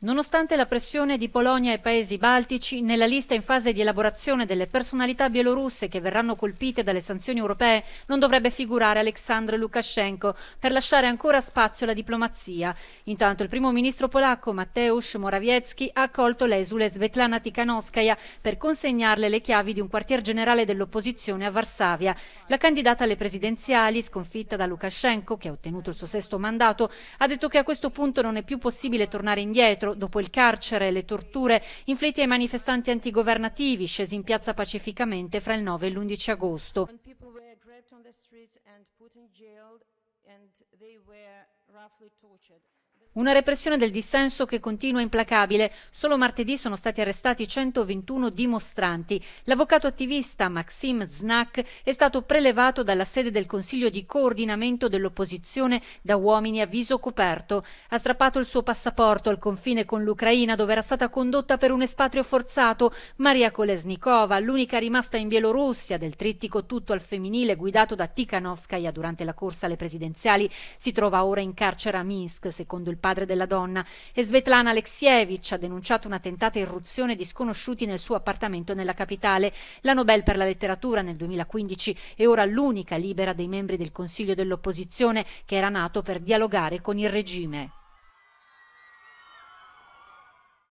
Nonostante la pressione di Polonia e paesi baltici, nella lista in fase di elaborazione delle personalità bielorusse che verranno colpite dalle sanzioni europee non dovrebbe figurare Aleksandr Lukashenko per lasciare ancora spazio alla diplomazia. Intanto il primo ministro polacco Mateusz Morawiecki ha accolto l'esule Svetlana Tikhanovskaya per consegnarle le chiavi di un quartier generale dell'opposizione a Varsavia. La candidata alle presidenziali, sconfitta da Lukashenko, che ha ottenuto il suo sesto mandato, ha detto che a questo punto non è più possibile tornare indietro sequestro dopo il carcere e le torture inflitti ai manifestanti antigovernativi scesi in piazza pacificamente fra il 9 e l'11 agosto. and they were una repressione del dissenso che continua implacabile. Solo martedì sono stati arrestati 121 dimostranti. L'avvocato attivista Maxim Znak è stato prelevato dalla sede del Consiglio di coordinamento dell'opposizione da uomini a viso coperto. Ha strappato il suo passaporto al confine con l'Ucraina dove era stata condotta per un espatrio forzato. Maria Kolesnikova, l'unica rimasta in Bielorussia del trittico tutto al femminile guidato da Tikhanovskaya durante la corsa alle presidenziali, si trova ora in carcere a Minsk, secondo secondo il padre della donna, e Svetlana Alexievich ha denunciato una tentata irruzione di sconosciuti nel suo appartamento nella capitale, la Nobel per la letteratura nel 2015 e ora l'unica libera dei membri del Consiglio dell'opposizione che era nato per dialogare con il regime.